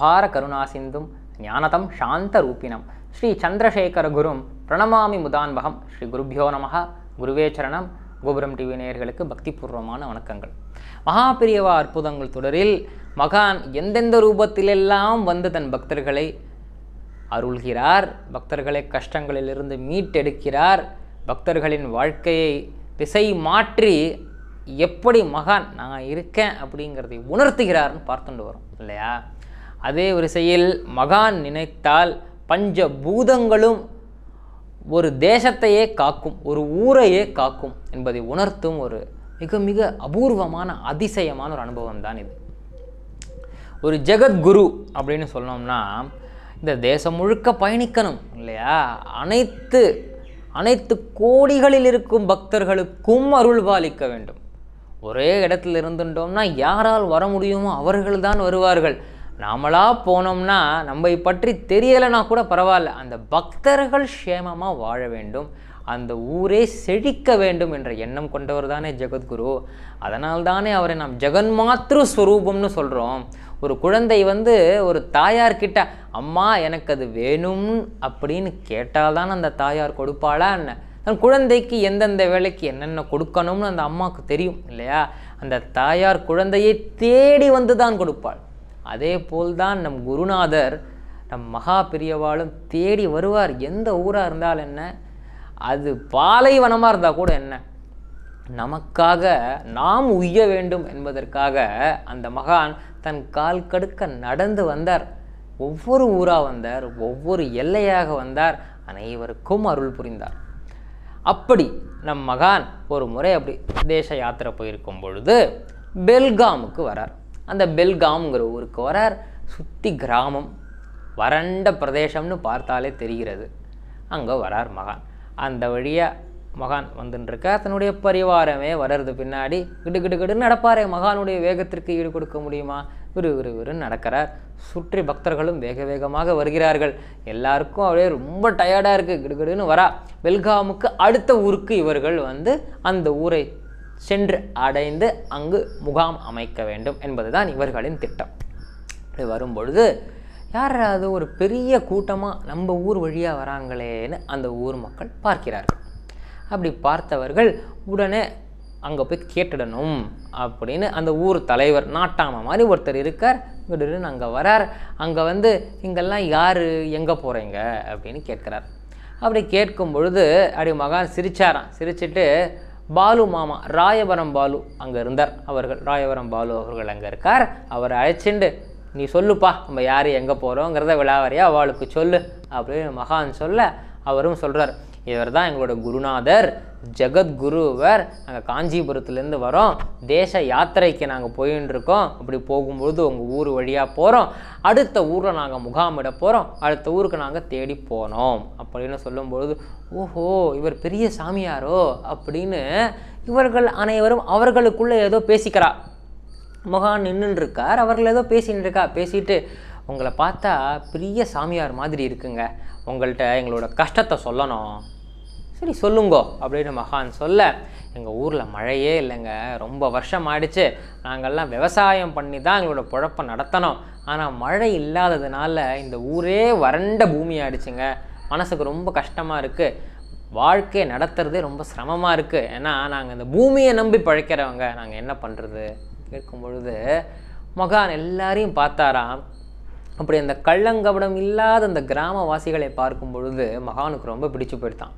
அபார கருணா சிந்தும் ஞானதம் சாந்த ரூபிணம் ஸ்ரீ சந்திரசேகர குரும் பிரணமாமி முதான்பகம் ஸ்ரீ குருபியோ நமக குருவே கோபுரம் டிவி நேயர்களுக்கு பக்திபூர்வமான வணக்கங்கள் மகாபிரியவா அற்புதங்கள் தொடரில் மகான் எந்தெந்த ரூபத்திலெல்லாம் வந்து தன் பக்தர்களை அருள்கிறார் பக்தர்களை கஷ்டங்களிலிருந்து மீட்டெடுக்கிறார் பக்தர்களின் வாழ்க்கையை திசை மாற்றி எப்படி மகான் நான் இருக்கேன் அப்படிங்கிறதை உணர்த்துகிறார்னு பார்த்துட்டு வரும் இல்லையா அதே வரிசையில் மகான் நினைத்தால் பஞ்ச பூதங்களும் ஒரு தேசத்தையே காக்கும் ஒரு ஊரையே காக்கும் என்பதை உணர்த்தும் ஒரு மிக மிக அபூர்வமான அதிசயமான ஒரு அனுபவம் தான் இது ஒரு ஜெகத்குரு அப்படின்னு சொன்னோம்னா இந்த தேசம் முழுக்க பயணிக்கணும் இல்லையா அனைத்து அனைத்து கோடிகளில் இருக்கும் பக்தர்களுக்கும் அருள் பாலிக்க வேண்டும் ஒரே இடத்துல இருந்துட்டோம்னா யாரால் வர முடியுமோ அவர்கள்தான் வருவார்கள் நாமளாக போனோம்னா நம்மை பற்றி தெரியலைனா கூட பரவாயில்ல அந்த பக்தர்கள் க்ஷேமமாக வாழ வேண்டும் அந்த ஊரே செழிக்க வேண்டும் என்ற எண்ணம் கொண்டவர் தானே ஜெகத்குரு அதனால் தானே அவரை நாம் மாத்ரு ஸ்வரூபம்னு சொல்கிறோம் ஒரு குழந்தை வந்து ஒரு தாயார்கிட்ட அம்மா எனக்கு அது வேணும் அப்படின்னு கேட்டால்தான் அந்த தாயார் கொடுப்பாளா என்ன தன் குழந்தைக்கு எந்தெந்த வேலைக்கு என்னென்ன கொடுக்கணும்னு அந்த அம்மாவுக்கு தெரியும் இல்லையா அந்த தாயார் குழந்தையை தேடி வந்து தான் கொடுப்பாள் அதே போல்தான் நம் குருநாதர் நம் மகா பெரியவாளும் தேடி வருவார் எந்த ஊராக இருந்தால் என்ன அது பாலைவனமாக இருந்தால் கூட என்ன நமக்காக நாம் உய்ய வேண்டும் என்பதற்காக அந்த மகான் தன் கால் கடுக்க நடந்து வந்தார் ஒவ்வொரு ஊராக வந்தார் ஒவ்வொரு எல்லையாக வந்தார் அனைவருக்கும் அருள் புரிந்தார் அப்படி நம் மகான் ஒரு முறை அப்படி தேச யாத்திரை போயிருக்கும் பொழுது பெல்காமுக்கு வரார் அந்த பெல்காம்ங்கிற ஊருக்கு வரார் சுற்றி கிராமம் வறண்ட பிரதேசம்னு பார்த்தாலே தெரிகிறது அங்கே வரார் மகான் அந்த வழியாக மகான் வந்துட்டுருக்க தன்னுடைய பரிவாரமே வர்றது பின்னாடி கிடு கிடு கிடுன்னு நடப்பாரே மகானுடைய வேகத்திற்கு ஈடு கொடுக்க முடியுமா விறு விறு விறுன்னு நடக்கிறார் சுற்றி பக்தர்களும் வேக வேகமாக வருகிறார்கள் எல்லாருக்கும் அப்படியே ரொம்ப டயர்டாக இருக்குது கிடுகிடுன்னு வரா பெல்காமுக்கு அடுத்த ஊருக்கு இவர்கள் வந்து அந்த ஊரை சென்று அடைந்து அங்கு முகாம் அமைக்க வேண்டும் என்பதுதான் இவர்களின் திட்டம் இப்படி வரும்பொழுது யாராவது ஒரு பெரிய கூட்டமாக நம்ம ஊர் வழியாக வராங்களேன்னு அந்த ஊர் மக்கள் பார்க்கிறார்கள் அப்படி பார்த்தவர்கள் உடனே அங்கே போய் கேட்டுடணும் அப்படின்னு அந்த ஊர் தலைவர் நாட்டாம மாதிரி ஒருத்தர் இருக்கார் திடீர்னு அங்கே வரார் அங்கே வந்து இங்கெல்லாம் யார் எங்கே போகிறீங்க அப்படின்னு கேட்குறார் அப்படி கேட்கும் பொழுது அப்படி மகான் சிரிச்சாராம் சிரிச்சுட்டு பாலு மாமா ராயபுரம் பாலு அங்கே இருந்தார் அவர்கள் ராயபுரம் பாலு அவர்கள் அங்கே இருக்கார் அவரை அழைச்சிண்டு நீ சொல்லுப்பா நம்ம யார் எங்கே போகிறோங்கிறத விழாவறியா அவளுக்கு சொல்லு அப்படின்னு மகான் சொல்ல அவரும் சொல்கிறார் இவர் தான் எங்களோட குருநாதர் ஜெகத்குருவர் நாங்கள் காஞ்சிபுரத்துலேருந்து வரோம் தேச யாத்திரைக்கு நாங்கள் போயின்னு இருக்கோம் அப்படி போகும்பொழுது உங்கள் ஊர் வழியாக போகிறோம் அடுத்த ஊரில் நாங்கள் முகாமிட போகிறோம் அடுத்த ஊருக்கு நாங்கள் தேடி போனோம் அப்படின்னு சொல்லும்பொழுது ஓஹோ இவர் பெரிய சாமியாரோ அப்படின்னு இவர்கள் அனைவரும் அவர்களுக்குள்ளே ஏதோ பேசிக்கிறா முகான் நின்றுருக்கார் அவர்கள் ஏதோ பேசின்னு இருக்கா பேசிட்டு உங்களை பார்த்தா பெரிய சாமியார் மாதிரி இருக்குங்க உங்கள்கிட்ட எங்களோட கஷ்டத்தை சொல்லணும் சரி சொல்லுங்கோ அப்படின்னு மகான் சொல்ல எங்கள் ஊரில் மழையே இல்லைங்க ரொம்ப வருஷம் ஆயிடுச்சு நாங்கள்லாம் விவசாயம் பண்ணி தான் எங்களோட குழப்பம் நடத்தணும் ஆனால் மழை இல்லாததுனால இந்த ஊரே வறண்ட பூமி ஆயிடுச்சுங்க மனசுக்கு ரொம்ப கஷ்டமாக இருக்குது வாழ்க்கையை நடத்துறதே ரொம்ப சிரமமாக இருக்குது ஏன்னா நாங்கள் இந்த பூமியை நம்பி பழைக்கிறவங்க நாங்கள் என்ன பண்ணுறது கேட்கும் பொழுது மகான் எல்லாரையும் பார்த்தாராம் அப்படி அந்த கள்ளங்கபடம் இல்லாத அந்த கிராமவாசிகளை பார்க்கும் பொழுது மகானுக்கு ரொம்ப பிடிச்சு போயிட்டான்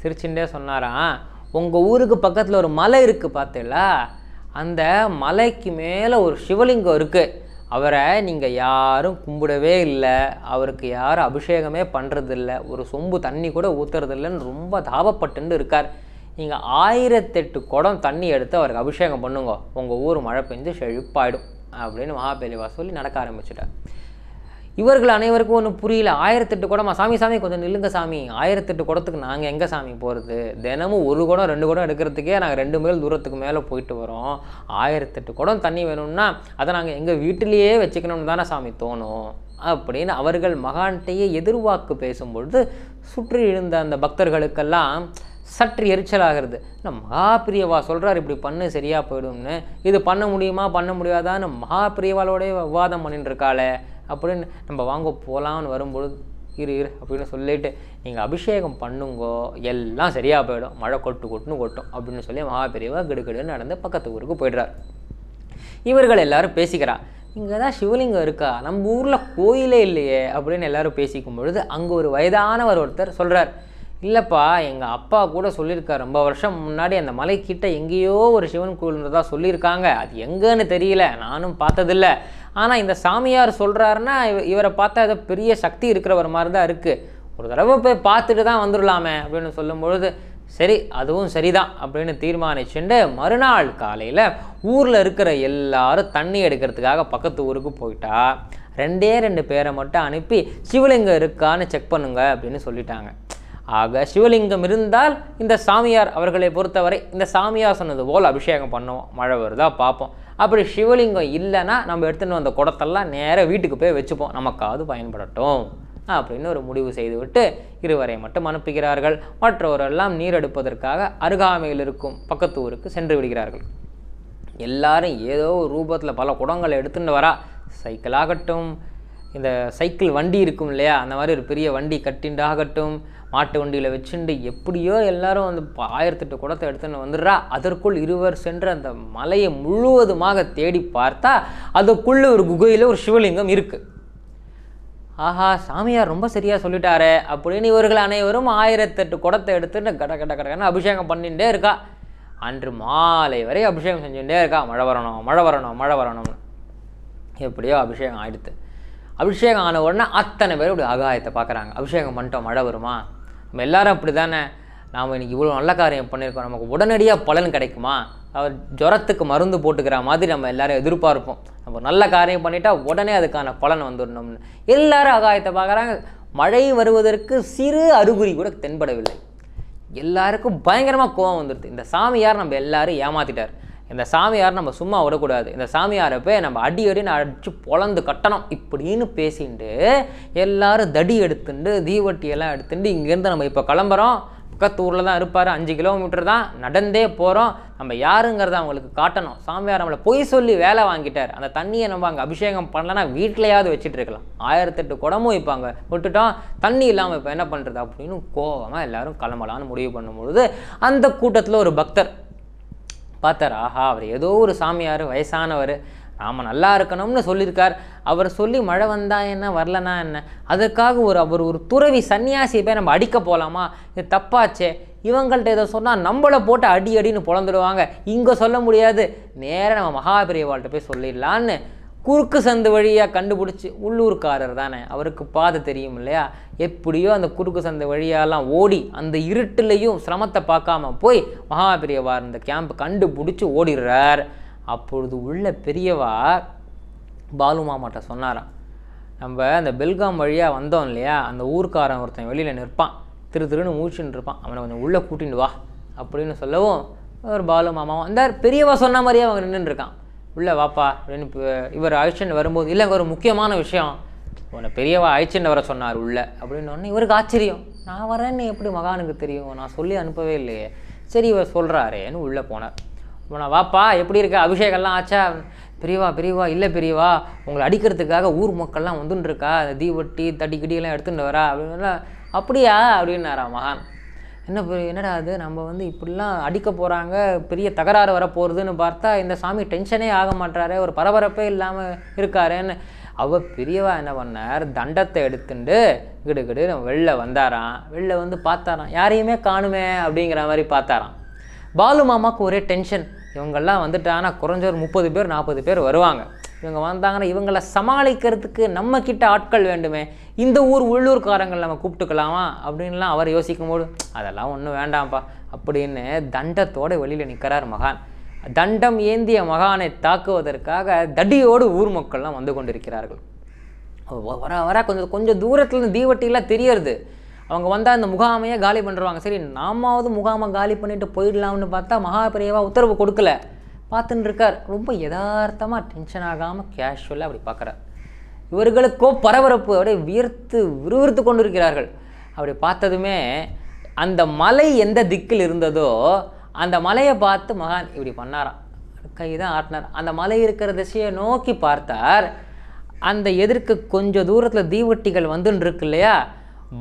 சிரிச்சுட்டே சொன்னாராம் உங்கள் ஊருக்கு பக்கத்தில் ஒரு மலை இருக்குது பார்த்தல அந்த மலைக்கு மேலே ஒரு சிவலிங்கம் இருக்குது அவரை நீங்கள் யாரும் கும்பிடவே இல்லை அவருக்கு யாரும் அபிஷேகமே பண்ணுறதில்ல ஒரு சொம்பு தண்ணி கூட ஊற்றுறதில்லைன்னு ரொம்ப தாபப்பட்டுன்னு இருக்கார் நீங்கள் ஆயிரத்தெட்டு குடம் தண்ணி எடுத்து அவருக்கு அபிஷேகம் பண்ணுங்க உங்கள் ஊர் மழை பெஞ்சு செழிப்பாயிடும் அப்படின்னு மகாபெலிவா சொல்லி நடக்க ஆரம்பிச்சிட்டார் இவர்கள் அனைவருக்கும் ஒன்றும் புரியல ஆயிரத்தெட்டு குடமா சாமி சாமி கொஞ்சம் நில்லுங்க சாமி ஆயிரத்தெட்டு குடத்துக்கு நாங்கள் எங்கே சாமி போகிறது தினமும் ஒரு குடம் ரெண்டு குடம் எடுக்கிறதுக்கே நாங்கள் ரெண்டு மைல் தூரத்துக்கு மேலே போயிட்டு வரோம் ஆயிரத்தெட்டு குடம் தண்ணி வேணும்னா அதை நாங்கள் எங்கள் வீட்டிலேயே வச்சுக்கணும்னு தானே சாமி தோணும் அப்படின்னு அவர்கள் மகான்கிட்டையே எதிர்வாக்கு பேசும்பொழுது சுற்றி இருந்த அந்த பக்தர்களுக்கெல்லாம் சற்று எரிச்சலாகிறது நம்ம மகாபிரியவா சொல்கிறார் இப்படி பண்ணு சரியாக போயிடும்னு இது பண்ண முடியுமா பண்ண முடியாதான்னு மகாபிரியவாலோடய விவாதம் பண்ணிட்டு இருக்காளே அப்படின்னு நம்ம வாங்க போகலான்னு வரும்பொழுது இரு இரு அப்படின்னு சொல்லிட்டு நீங்கள் அபிஷேகம் பண்ணுங்கோ எல்லாம் சரியாக போயிடும் மழை கொட்டு கொட்டுன்னு கொட்டும் அப்படின்னு சொல்லி மகாபெரியவா கிடுகிடுன்னு நடந்து பக்கத்து ஊருக்கு போயிடுறார் இவர்கள் எல்லாரும் பேசிக்கிறா இங்கே தான் சிவலிங்கம் இருக்கா நம்ம ஊரில் கோயிலே இல்லையே அப்படின்னு எல்லாரும் பேசிக்கும் பொழுது அங்கே ஒரு வயதானவர் ஒருத்தர் சொல்கிறார் இல்லைப்பா எங்கள் அப்பா கூட சொல்லியிருக்கார் ரொம்ப வருஷம் முன்னாடி அந்த மலைக்கிட்ட எங்கேயோ ஒரு சிவன் கோயில்ன்றதா சொல்லியிருக்காங்க அது எங்கேன்னு தெரியல நானும் பார்த்ததில்ல ஆனால் இந்த சாமியார் சொல்கிறாருன்னா இவரை பார்த்தா ஏதோ பெரிய சக்தி இருக்கிறவர் மாதிரி தான் இருக்குது ஒரு தடவை போய் பார்த்துட்டு தான் வந்துடலாமே அப்படின்னு சொல்லும்பொழுது சரி அதுவும் சரிதான் அப்படின்னு தீர்மானிச்சுண்டு மறுநாள் காலையில் ஊரில் இருக்கிற எல்லாரும் தண்ணி எடுக்கிறதுக்காக பக்கத்து ஊருக்கு போயிட்டா ரெண்டே ரெண்டு பேரை மட்டும் அனுப்பி சிவலிங்கம் இருக்கான்னு செக் பண்ணுங்க அப்படின்னு சொல்லிட்டாங்க ஆக சிவலிங்கம் இருந்தால் இந்த சாமியார் அவர்களை பொறுத்தவரை இந்த சாமியார் சொன்னது போல் அபிஷேகம் பண்ணுவோம் மழை வருதா பார்ப்போம் அப்படி சிவலிங்கம் இல்லைன்னா நம்ம எடுத்துகிட்டு வந்த குடத்தெல்லாம் நேராக வீட்டுக்கு போய் வச்சுப்போம் நமக்காவது பயன்படட்டும் அப்படின்னு ஒரு முடிவு செய்துவிட்டு இருவரை மட்டும் அனுப்புகிறார்கள் மற்றவரெல்லாம் நீர் எடுப்பதற்காக அருகாமையில் இருக்கும் பக்கத்து ஊருக்கு சென்று விடுகிறார்கள் எல்லாரும் ஏதோ ஒரு ரூபத்தில் பல குடங்களை எடுத்துகிட்டு வரா சைக்கிள் ஆகட்டும் இந்த சைக்கிள் வண்டி இருக்கும் இல்லையா அந்த மாதிரி ஒரு பெரிய வண்டி கட்டிண்டாகட்டும் மாட்டு வண்டியில் வச்சுண்டு எப்படியோ எல்லாரும் அந்த ஆயிரத்தெட்டு குடத்தை எடுத்துன்னு வந்துடுறா அதற்குள் இருவர் சென்று அந்த மலையை முழுவதுமாக தேடி பார்த்தா அதுக்குள்ளே ஒரு குகையில் ஒரு சிவலிங்கம் இருக்குது ஆஹா சாமியார் ரொம்ப சரியாக சொல்லிட்டாரு அப்படின்னு இவர்கள் அனைவரும் ஆயிரத்தெட்டு குடத்தை எடுத்துட்டு கட கட கடகன்னு அபிஷேகம் பண்ணிகிட்டே இருக்கா அன்று மாலை வரை அபிஷேகம் செஞ்சுட்டே இருக்கா மழை வரணும் மழை வரணும் மழை வரணும்னு எப்படியோ அபிஷேகம் ஆகிடுது அபிஷேகம் ஆன உடனே அத்தனை பேர் இப்படி ஆகாயத்தை பார்க்குறாங்க அபிஷேகம் பண்ணிட்டோம் மழை வருமா நம்ம எல்லோரும் அப்படி தானே நாம் இன்றைக்கி இவ்வளோ நல்ல காரியம் பண்ணியிருக்கோம் நமக்கு உடனடியாக பலன் கிடைக்குமா அவர் ஜுரத்துக்கு மருந்து போட்டுக்கிற மாதிரி நம்ம எல்லோரும் எதிர்பார்ப்போம் நம்ம நல்ல காரியம் பண்ணிட்டால் உடனே அதுக்கான பலன் வந்துடணும்னு எல்லாரும் அகாயத்தை பார்க்குறாங்க மழை வருவதற்கு சிறு அறிகுறி கூட தென்படவில்லை எல்லாருக்கும் பயங்கரமாக கோவம் வந்துடுது இந்த சாமியார் நம்ம எல்லோரும் ஏமாத்திட்டார் இந்த சாமியார் நம்ம சும்மா விடக்கூடாது இந்த சாமியாரை போய் நம்ம அடி அடின்னு அடித்து பொழந்து கட்டணும் இப்படின்னு பேசிட்டு எல்லாரும் தடி எடுத்துட்டு தீவட்டியெல்லாம் எடுத்துட்டு இங்கேருந்து நம்ம இப்போ கிளம்புறோம் பக்கத்தூரில் தான் இருப்பார் அஞ்சு கிலோமீட்டர் தான் நடந்தே போகிறோம் நம்ம யாருங்கிறத அவங்களுக்கு காட்டணும் சாமியார் நம்மளை பொய் சொல்லி வேலை வாங்கிட்டார் அந்த தண்ணியை நம்ம அங்கே அபிஷேகம் பண்ணலன்னா வீட்டிலையாவது வச்சுட்டு இருக்கலாம் ஆயிரத்தெட்டு குடமும் இப்போ அங்கே விட்டுட்டோம் தண்ணி இல்லாமல் இப்போ என்ன பண்ணுறது அப்படின்னு கோபமாக எல்லோரும் கிளம்பலான்னு முடிவு பண்ணும்பொழுது அந்த கூட்டத்தில் ஒரு பக்தர் பார்த்தார் ஆஹா அவர் ஏதோ ஒரு சாமியார் வயசானவர் நாம் நல்லா இருக்கணும்னு சொல்லியிருக்கார் அவர் சொல்லி மழை வந்தால் என்ன வரலனா என்ன அதற்காக ஒரு அவர் ஒரு துறவி சன்னியாசியை போய் நம்ம அடிக்க போகலாமா இது தப்பாச்சே இவங்கள்ட்ட இதை சொன்னால் நம்மளை போட்டு அடி அடின்னு பிறந்துடுவாங்க இங்கே சொல்ல முடியாது நேராக நம்ம மகாபிரியவாள்கிட்ட போய் சொல்லிடலான்னு குறுக்கு சந்து வழியாக கண்டுபிடிச்சி உள்ளூர்காரர் தானே அவருக்கு பாதை தெரியும் இல்லையா எப்படியோ அந்த குறுக்கு சந்து வழியாலாம் ஓடி அந்த இருட்டுலேயும் சிரமத்தை பார்க்காம போய் மகாபிரியவா இந்த கேம்ப் கண்டுபிடிச்சி ஓடிடுறார் அப்பொழுது உள்ள பெரியவா பாலு மாமாட்ட சொன்னாராம் நம்ம அந்த பெல்காம் வழியாக வந்தோம் இல்லையா அந்த ஊர்க்காரன் ஒருத்தன் வெளியில் நிற்பான் திரு திருன்னு மூச்சுன்னு இருப்பான் அவனை கொஞ்சம் உள்ளே கூட்டின்னு வா அப்படின்னு சொல்லவும் ஒரு பாலு மாமாவும் அந்த பெரியவா சொன்ன மாதிரியே அவன் நின்றுருக்கான் உள்ளே வாப்பா அப்படின்னு இவர் அழிச்சன் வரும்போது இல்லை ஒரு முக்கியமான விஷயம் உன்னை பெரியவா அழிச்சன் வர சொன்னார் உள்ளே அப்படின்னு இவருக்கு ஆச்சரியம் நான் வரேன்னு எப்படி மகானுக்கு தெரியும் நான் சொல்லி அனுப்பவே இல்லையே சரி இவர் சொல்கிறாரேன்னு உள்ளே போனார் நான் வாப்பா எப்படி இருக்க அபிஷேகம்லாம் ஆச்சா பெரியவா பெரியவா இல்லை பெரியவா உங்களை அடிக்கிறதுக்காக ஊர் மக்கள்லாம் வந்துன்னு இருக்கா தீவட்டி தடி எடுத்துகிட்டு வரா அப்படின்னு அப்படியா அப்படின்னாரா மகான் என்ன என்னடா அது நம்ம வந்து இப்படிலாம் அடிக்க போகிறாங்க பெரிய தகராறு வர போகிறதுன்னு பார்த்தா இந்த சாமி டென்ஷனே ஆக மாட்டாரு ஒரு பரபரப்பே இல்லாமல் இருக்காருன்னு அவள் பெரியவா என்ன பண்ணார் தண்டத்தை எடுத்துட்டு கிடு கிடு வெளில வந்தாராம் வெளில வந்து பார்த்தாராம் யாரையுமே காணுமே அப்படிங்கிற மாதிரி பார்த்தாராம் பாலு மாமாவுக்கு ஒரே டென்ஷன் இவங்கெல்லாம் வந்துட்டானா குறைஞ்ச ஒரு முப்பது பேர் நாற்பது பேர் வருவாங்க இவங்க வந்தாங்கன்னா இவங்களை சமாளிக்கிறதுக்கு நம்ம கிட்ட ஆட்கள் வேண்டுமே இந்த ஊர் உள்ளூர்காரங்கள் நம்ம கூப்பிட்டுக்கலாமா அப்படின்லாம் அவர் யோசிக்கும் போது அதெல்லாம் ஒன்றும் வேண்டாம்ப்பா அப்படின்னு தண்டத்தோடு வெளியில் நிற்கிறார் மகான் தண்டம் ஏந்திய மகானை தாக்குவதற்காக தடியோடு ஊர் மக்கள்லாம் வந்து கொண்டிருக்கிறார்கள் வர வர கொஞ்சம் கொஞ்சம் தூரத்துலேருந்து தீவட்டிலாம் தெரியறது அவங்க வந்தால் அந்த முகாமையே காலி பண்ணுறாங்க சரி நாமாவது முகாமை காலி பண்ணிட்டு போயிடலாம்னு பார்த்தா மகாபிரியவாக உத்தரவு கொடுக்கல பார்த்துட்டுருக்கார் ரொம்ப யதார்த்தமாக டென்ஷன் ஆகாமல் கேஷுவலாக அப்படி பார்க்குறார் இவர்களுக்கோ பரபரப்பு அப்படியே வியர்த்து விறுவிறுத்து கொண்டு இருக்கிறார்கள் அப்படி பார்த்ததுமே அந்த மலை எந்த திக்கில் இருந்ததோ அந்த மலையை பார்த்து மகான் இப்படி பண்ணாராம் கை தான் ஆட்டினார் அந்த மலை இருக்கிற திசையை நோக்கி பார்த்தார் அந்த எதிர்க்கு கொஞ்சம் தூரத்தில் தீவட்டிகள் வந்துன்னு இருக்கு இல்லையா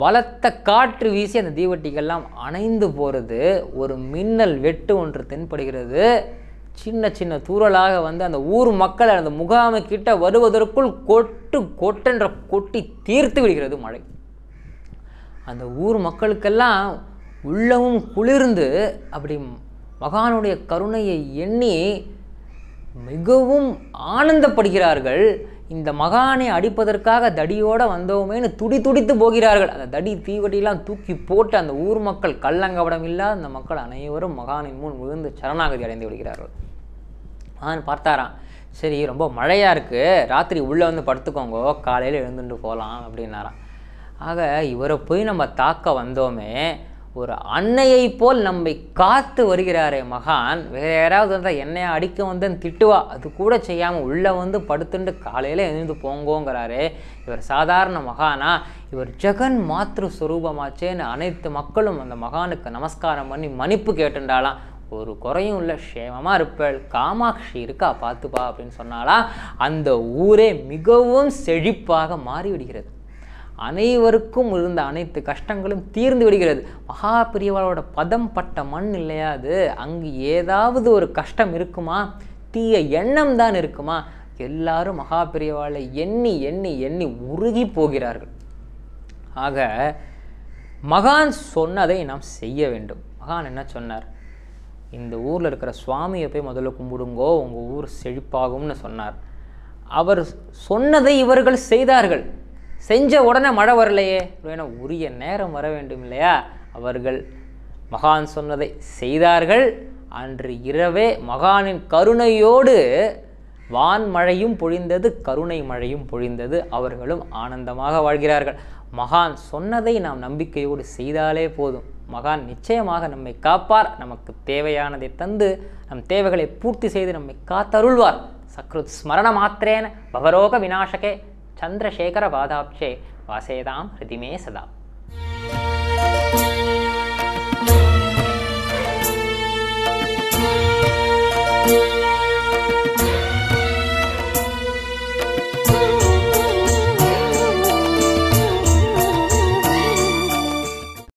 பலத்த காற்று வீசி அந்த தீவட்டிகள்லாம் அணைந்து போகிறது ஒரு மின்னல் வெட்டு ஒன்று தென்படுகிறது சின்ன சின்ன தூரலாக வந்து அந்த ஊர் மக்கள் அந்த முகாமுக்கிட்ட வருவதற்குள் கொட்டு கொட்டென்ற கொட்டி தீர்த்து விடுகிறது மழை அந்த ஊர் மக்களுக்கெல்லாம் உள்ளமும் குளிர்ந்து அப்படி மகானுடைய கருணையை எண்ணி மிகவும் ஆனந்தப்படுகிறார்கள் இந்த மகானை அடிப்பதற்காக தடியோடு வந்தவுமேனு துடி துடித்து போகிறார்கள் அந்த தடி தீவட்டியெல்லாம் தூக்கி போட்டு அந்த ஊர் மக்கள் கள்ளங்கவடம் இல்லாத அந்த மக்கள் அனைவரும் மகானின் முன் விழுந்து சரணாகதி அடைந்து விடுகிறார்கள் மகான் பார்த்தாராம் சரி ரொம்ப மழையாக இருக்குது ராத்திரி உள்ளே வந்து படுத்துக்கோங்க காலையில் எழுந்துட்டு போகலாம் அப்படின்னாராம் ஆக இவரை போய் நம்ம தாக்க வந்தோமே ஒரு அன்னையை போல் நம்மை காத்து வருகிறாரே மகான் வேறு யாராவது வந்தால் என்னையை அடிக்க வந்தேன்னு திட்டுவா அது கூட செய்யாமல் உள்ளே வந்து படுத்துண்டு காலையில் எழுந்து போங்கோங்கிறாரே இவர் சாதாரண மகானா இவர் ஜெகன் மாத்ரு சுரூபமாச்சேன்னு அனைத்து மக்களும் அந்த மகானுக்கு நமஸ்காரம் பண்ணி மன்னிப்பு கேட்டுண்டாலாம் ஒரு குறையும் உள்ள க்ஷேமமாக இருப்பாள் காமாட்சி இருக்கா பார்த்துப்பா அப்படின்னு சொன்னாலாம் அந்த ஊரே மிகவும் செழிப்பாக மாறிவிடுகிறது அனைவருக்கும் இருந்த அனைத்து கஷ்டங்களும் தீர்ந்து விடுகிறது மகா பிரியவாளோட பதம் பட்ட மண் இல்லையாது அங்கு ஏதாவது ஒரு கஷ்டம் இருக்குமா தீய எண்ணம் தான் இருக்குமா எல்லாரும் மகா பிரியவாளை எண்ணி எண்ணி எண்ணி உருகி போகிறார்கள் ஆக மகான் சொன்னதை நாம் செய்ய வேண்டும் மகான் என்ன சொன்னார் இந்த ஊரில் இருக்கிற சுவாமியை போய் முதல்ல கும்பிடுங்கோ உங்கள் ஊர் செழிப்பாகும்னு சொன்னார் அவர் சொன்னதை இவர்கள் செய்தார்கள் செஞ்ச உடனே மழை வரலையே வேணா உரிய நேரம் வர வேண்டும் இல்லையா அவர்கள் மகான் சொன்னதை செய்தார்கள் அன்று இரவே மகானின் கருணையோடு வான்மழையும் பொழிந்தது கருணை மழையும் பொழிந்தது அவர்களும் ஆனந்தமாக வாழ்கிறார்கள் மகான் சொன்னதை நாம் நம்பிக்கையோடு செய்தாலே போதும் மகான் நிச்சயமாக நம்மை காப்பார் நமக்கு தேவையானதை தந்து நம் தேவைகளை பூர்த்தி செய்து நம்மை காத்தருள்வார் சக்ருத் ஸ்மரண மாத்திரேன பவரோக விநாசகே पादाब्जे वासेदां हृदि मे सदा